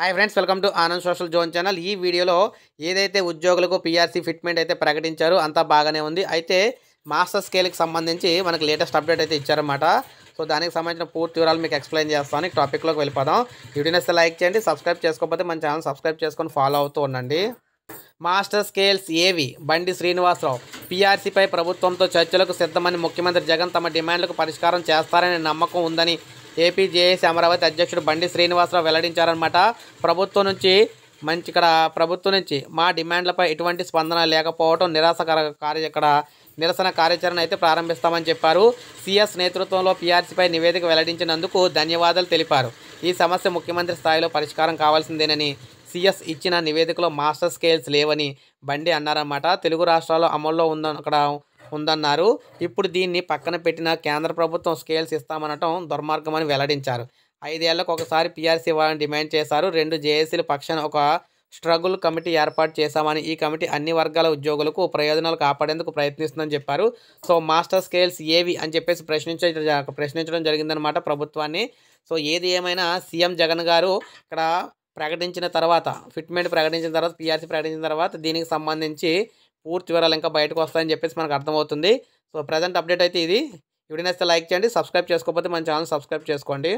hi friends welcome to Anand social zone channel ఈ వీడియోలో ఏదైతే ఉద్యోగులకు పీఆర్సీ ఫిట్మెంట్ అయితే ప్రకటించారో అంతా బాగానే ఉంది అయితే మాస్టర్ స్కేల్కి సంబంధించి మనకు లేటెస్ట్ అప్డేట్ అయితే ఇచ్చారన్నమాట సో దానికి సంబంధించిన పూర్తి వివరాలు మీకు ఎక్స్ప్లెయిన్ చేస్తాను టాపిక్లోకి వెళ్ళిపోదాం వీడియోని లైక్ చేయండి సబ్స్క్రైబ్ చేసుకోకపోతే మన ఛానల్ సబ్స్క్రైబ్ చేసుకొని ఫాలో అవుతూ ఉండండి మాస్టర్ స్కేల్స్ ఏవి బండి శ్రీనివాసరావు పీఆర్సీపై ప్రభుత్వంతో చర్చలకు సిద్ధమని ముఖ్యమంత్రి జగన్ తమ డిమాండ్లకు పరిష్కారం చేస్తారనే నమ్మకం ఉందని ఏపీజేఎస్ అమరావతి అధ్యక్షుడు బండి శ్రీనివాసరావు వెల్లడించారనమాట ప్రభుత్వం నుంచి మంచి ఇక్కడ ప్రభుత్వం నుంచి మా డిమాండ్లపై ఎటువంటి స్పందన లేకపోవడం నిరాశకర కార్య ఇక్కడ నిరసన కార్యాచరణ అయితే ప్రారంభిస్తామని చెప్పారు సిఎస్ నేతృత్వంలో పీఆర్సీపై నివేదిక వెల్లడించినందుకు ధన్యవాదాలు తెలిపారు ఈ సమస్య ముఖ్యమంత్రి స్థాయిలో పరిష్కారం కావాల్సిందేనని సిఎస్ ఇచ్చిన నివేదికలో మాస్టర్ స్కేల్స్ లేవని బండి అన్నారన్నమాట తెలుగు రాష్ట్రాల్లో అమల్లో ఉందని అక్కడ ఉందన్నారు ఇప్పుడు దీన్ని పక్కన పెట్టిన కేంద్ర ప్రభుత్వం స్కేల్స్ ఇస్తామనటం దుర్మార్గమని వెల్లడించారు ఐదేళ్లకు ఒకసారి పీఆర్సీ వాళ్ళని డిమాండ్ చేశారు రెండు జేఏసీల పక్షాన ఒక స్ట్రగుల్ కమిటీ ఏర్పాటు చేశామని ఈ కమిటీ అన్ని వర్గాల ఉద్యోగులకు ప్రయోజనాలు కాపాడేందుకు ప్రయత్నిస్తుందని చెప్పారు సో మాస్టర్ స్కేల్స్ ఏవి అని చెప్పేసి ప్రశ్నించ ప్రశ్నించడం జరిగిందనమాట ప్రభుత్వాన్ని సో ఏది ఏమైనా సీఎం జగన్ గారు ఇక్కడ ప్రకటించిన తర్వాత ఫిట్మెంట్ ప్రకటించిన తర్వాత పీఆర్సీ ప్రకటించిన తర్వాత దీనికి సంబంధించి పూర్తి వివరాలు ఇంకా బయటకు వస్తాయని చెప్పేసి మనకు అర్థమవుతుంది సో ప్రజెంట్ అప్డేట్ అయితే ఇది వీడియో లైక్ చేయండి సబ్స్క్రైబ్ చేసుకోకపోతే మన ఛానల్ సబ్స్క్రైబ్ చేసుకోండి